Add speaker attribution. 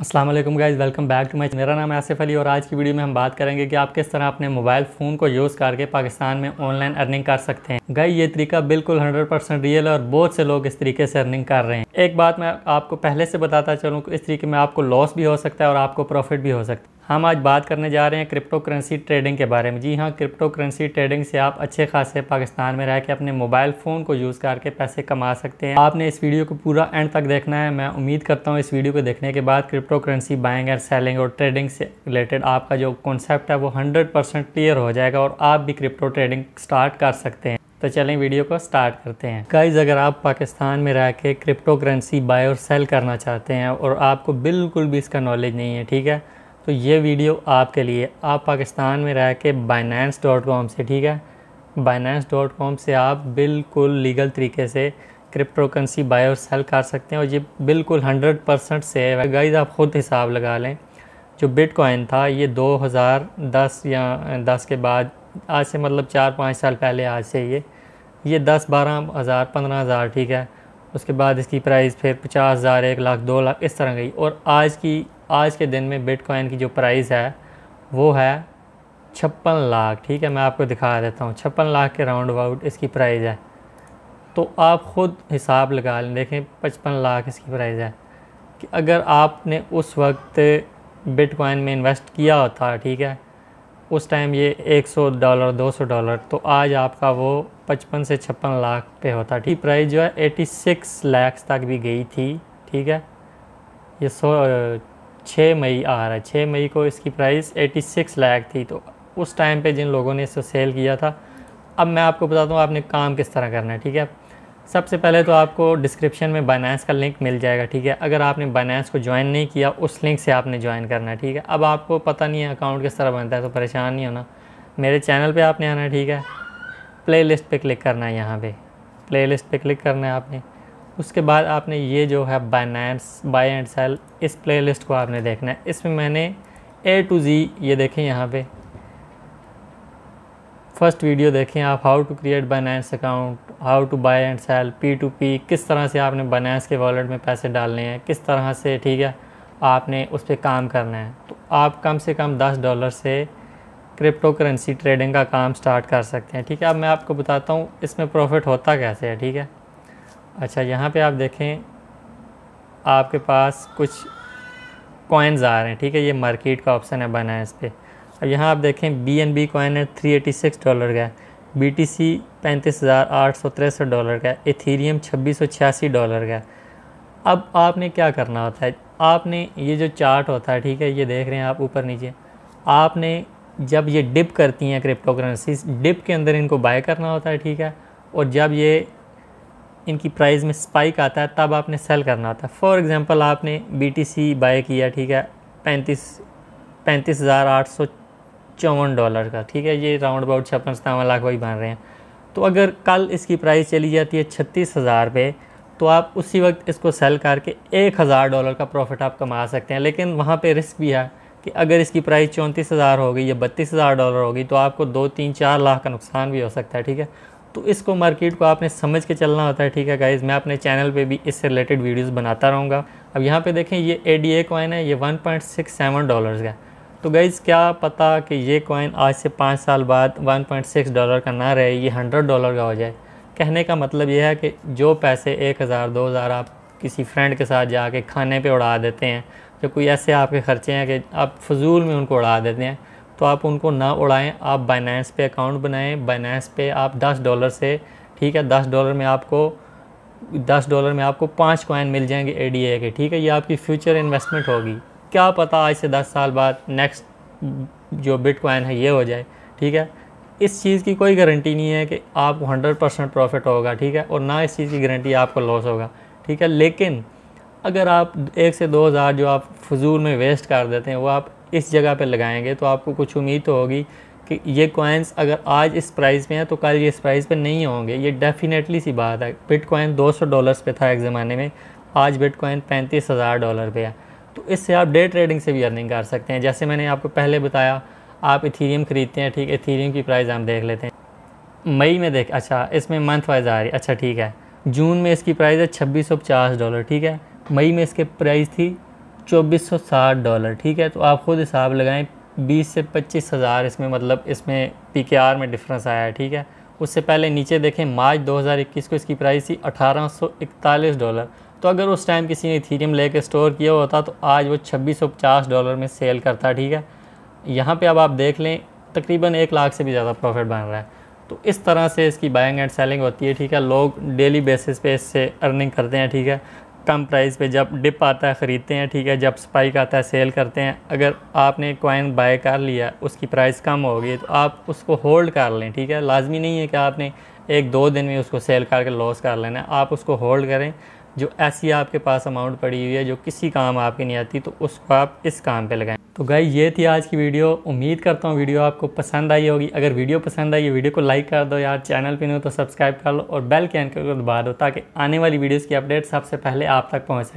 Speaker 1: Aslam guys welcome back to my मेरा नाम आसिफ अली और आज की वीडियो में हम बात करेंगे कि आप किस तरह अपने मोबाइल फ़ोन को यूज़ करके पाकिस्तान में ऑनलाइन अर्निंग कर सकते हैं गाई ये तरीका बिल्कुल 100 परसेंट रियल है और बहुत से लोग इस तरीके से अर्निंग कर रहे हैं एक बात मैं आपको पहले से बताता चलूँ कि इस तरीके में आपको लॉस भी हो सकता है और आपको प्रॉफिट भी हो सकता है हम आज बात करने जा रहे हैं क्रिप्टो करेंसी ट्रेडिंग के बारे में जी हाँ क्रिप्टो करेंसी ट्रेडिंग से आप अच्छे खासे पाकिस्तान में रह के अपने मोबाइल फ़ोन को यूज़ करके पैसे कमा सकते हैं आपने इस वीडियो को पूरा एंड तक देखना है मैं उम्मीद करता हूँ इस वीडियो को देखने के बाद crypto currency buying and selling और ट्रेडिंग से रिलेटेड आपका जो कॉन्सेप्ट है वो हंड्रेड क्लियर हो जाएगा और आप भी क्रिप्टो ट्रेडिंग स्टार्ट कर सकते हैं तो चलें वीडियो को स्टार्ट करते हैं गाइज अगर आप पाकिस्तान में रह के क्रिप्टो करेंसी बाय और सेल करना चाहते हैं और आपको बिल्कुल भी इसका नॉलेज नहीं है ठीक है तो ये वीडियो आपके लिए आप पाकिस्तान में रह के बाइनेंस डॉट कॉम से ठीक है बाइनेंस डॉट कॉम से आप बिल्कुल लीगल तरीके से क्रिप्टो करेंसी बाय और सेल कर सकते हैं और ये बिल्कुल हंड्रेड परसेंट सेव है गाइज आप ख़ुद हिसाब लगा लें जो बिटकॉइन था ये 2010 या 10 के बाद आज से मतलब चार पाँच साल पहले आज से ये ये दस बारह हज़ार पंद्रह हज़ार ठीक है उसके बाद इसकी प्राइस फिर पचास हज़ार एक लाख दो लाख इस तरह गई और आज की आज के दिन में बिटकॉइन की जो प्राइस है वो है छप्पन लाख ठीक है मैं आपको दिखा देता हूँ छप्पन लाख के राउंड अबाउट इसकी प्राइस है तो आप ख़ुद हिसाब लगा लें देखें पचपन लाख इसकी प्राइस है कि अगर आपने उस वक्त बिटकॉइन में इन्वेस्ट किया होता ठीक है उस टाइम ये 100 डॉलर 200 डॉलर तो आज आपका वो 55 से छप्पन लाख पे होता ठीक प्राइस जो है 86 लैक्स तक भी गई थी ठीक है ये सौ छः मई आ रहा है छः मई को इसकी प्राइस 86 लाख थी तो उस टाइम पे जिन लोगों ने इसको सेल किया था अब मैं आपको बताता हूँ आपने काम किस तरह करना है ठीक है सबसे पहले तो आपको डिस्क्रिप्शन में बाइनेंस का लिंक मिल जाएगा ठीक है अगर आपने बाइनेंस को ज्वाइन नहीं किया उस लिंक से आपने ज्वाइन करना है ठीक है अब आपको पता नहीं है अकाउंट किस तरह बनता है तो परेशान नहीं होना मेरे चैनल पर आपने आना ठीक है प्ले लिस्ट पर क्लिक करना है यहाँ पर प्ले लिस्ट पर क्लिक करना है आपने उसके बाद आपने ये जो है बाइनेंस बाय एंड सेल इस प्लेलिस्ट को आपने देखना है इसमें मैंने ए टू जी ये देखें यहाँ पे फर्स्ट वीडियो देखें आप how to create Binance account how to buy and sell P two P किस तरह से आपने बाइनेंस के वॉलेट में पैसे डालने हैं किस तरह से ठीक है आपने उस पर काम करना है तो आप कम से कम दस डॉलर से क्रिप्टो करेंसी ट्रेडिंग का काम स्टार्ट कर सकते हैं ठीक है अब मैं आपको बताता हूँ इसमें प्रॉफिट होता कैसे है ठीक है अच्छा यहाँ पे आप देखें आपके पास कुछ कॉइन्स आ रहे हैं ठीक है ये मार्केट का ऑप्शन है बना है इस पर अब यहाँ आप देखें बी एन बी कॉइन है थ्री एटी सिक्स डॉलर का बी टी सी पैंतीस हज़ार आठ सौ तिरसठ डॉलर का एथीरियम छब्बीस सौ छियासी डॉलर का अब आपने क्या करना होता है आपने ये जो चार्ट होता है ठीक है ये देख रहे हैं आप ऊपर नीचे आपने जब ये डिप करती हैं क्रिप्टो करेंसी डिप के अंदर इनको बाय करना होता है ठीक है और जब ये इनकी प्राइस में स्पाइक आता है तब आपने सेल करना होता है फॉर एग्ज़ाम्पल आपने बी टी सी बाय किया ठीक है पैंतीस पैंतीस हज़ार आठ सौ चौवन डॉलर का ठीक है ये राउंड अबाउट छप्पन सतावन लाख वही बन रहे हैं तो अगर कल इसकी प्राइस चली जाती है छत्तीस हज़ार पे तो आप उसी वक्त इसको सेल करके एक हज़ार डॉलर का प्रॉफिट आप कमा सकते हैं लेकिन वहाँ पे रिस्क भी है कि अगर इसकी प्राइस चौंतीस हज़ार हो गई या बत्तीस हज़ार डॉलर होगी तो आपको दो तीन चार लाख का नुकसान भी हो सकता है ठीक है तो इसको मार्केट को आपने समझ के चलना होता है ठीक है गाइज मैं अपने चैनल पे भी इससे रिलेटेड वीडियोस बनाता रहूँगा अब यहाँ पे देखें ये ए डी ए कॉइन है ये 1.67 डॉलर्स का तो गाइज़ क्या पता कि ये कॉइन आज से पाँच साल बाद 1.6 डॉलर का ना रहे ये हंड्रेड डॉलर का हो जाए कहने का मतलब यह है कि जो पैसे एक हज़ार दो हज़ार आप किसी फ्रेंड के साथ जाके खाने पर उड़ा देते हैं जो कोई ऐसे आपके ख़र्चे हैं कि आप फजूल में उनको उड़ा देते हैं तो आप उनको ना उड़ाएं आप बाइनेंस पे अकाउंट बनाएं बाइनेंस पे आप दस डॉलर से ठीक है दस डॉलर में आपको दस डॉलर में आपको पाँच कॉइन मिल जाएंगे ए के ठीक है ये आपकी फ्यूचर इन्वेस्टमेंट होगी क्या पता आज से दस साल बाद नेक्स्ट जो बिटकॉइन है ये हो जाए ठीक है इस चीज़ की कोई गारंटी नहीं है कि आप हंड्रेड परसेंट प्रॉफिट होगा ठीक है और ना इस चीज़ की गारंटी आपको लॉस होगा ठीक है लेकिन अगर आप एक से दो हज़ार जो आप फजूल में वेस्ट कर देते हैं वो आप इस जगह पर लगाएंगे तो आपको कुछ उम्मीद तो होगी कि ये कॉइन्स अगर आज इस प्राइस में हैं तो कल ये इस प्राइस पे नहीं होंगे ये डेफिनेटली सी बात है बिट दो सौ डॉलर्स पे था एक ज़माने में आज बिट कॉइन पैंतीस हज़ार डॉलर पे है तो इससे आप डे ट्रेडिंग से भी अर्निंग कर सकते हैं जैसे मैंने आपको पहले बताया आप इथीरियम ख़रीदते हैं ठीक इथीरियम की प्राइस हम देख लेते हैं मई में देख अच्छा इसमें मंथ वाइज आ रही अच्छा ठीक है जून में इसकी प्राइस है छब्बीस डॉलर ठीक है मई में इसके प्राइस थी चौबीस सौ साठ डॉलर ठीक है तो आप ख़ुद हिसाब लगाएं बीस से पच्चीस हज़ार इसमें मतलब इसमें पी के आर में डिफरेंस आया है ठीक है उससे पहले नीचे देखें मार्च 2021 को इसकी प्राइस थी अठारह डॉलर तो अगर उस टाइम किसी ने ले लेके स्टोर किया होता तो आज वो 2650 डॉलर में सेल करता ठीक है यहाँ पे अब आप देख लें तकरीबन एक लाख से भी ज़्यादा प्रॉफिट बन रहा है तो इस तरह से इसकी बाइंग एंड सेलिंग होती है ठीक है लोग डेली बेसिस पे इससे अर्निंग करते हैं ठीक है कम प्राइस पे जब डिप आता है ख़रीदते हैं ठीक है जब स्पाइक आता है सेल करते हैं अगर आपने कॉइन बाय कर लिया उसकी प्राइस कम होगी तो आप उसको होल्ड कर लें ठीक है लाजमी नहीं है कि आपने एक दो दिन में उसको सेल करके लॉस कर लेना आप उसको होल्ड करें जो ऐसी आपके पास अमाउंट पड़ी हुई है जो किसी काम आपकी नहीं आती तो उसको आप इस काम पे लगाएं तो गाई ये थी आज की वीडियो उम्मीद करता हूँ वीडियो आपको पसंद आई होगी अगर वीडियो पसंद आई वीडियो को लाइक कर दो यार चैनल पर नहीं हो तो सब्सक्राइब कर लो और बेल के आइकन को दबा दो ताकि आने वाली वीडियोज़ की अपडेट सबसे पहले आप तक पहुँच सके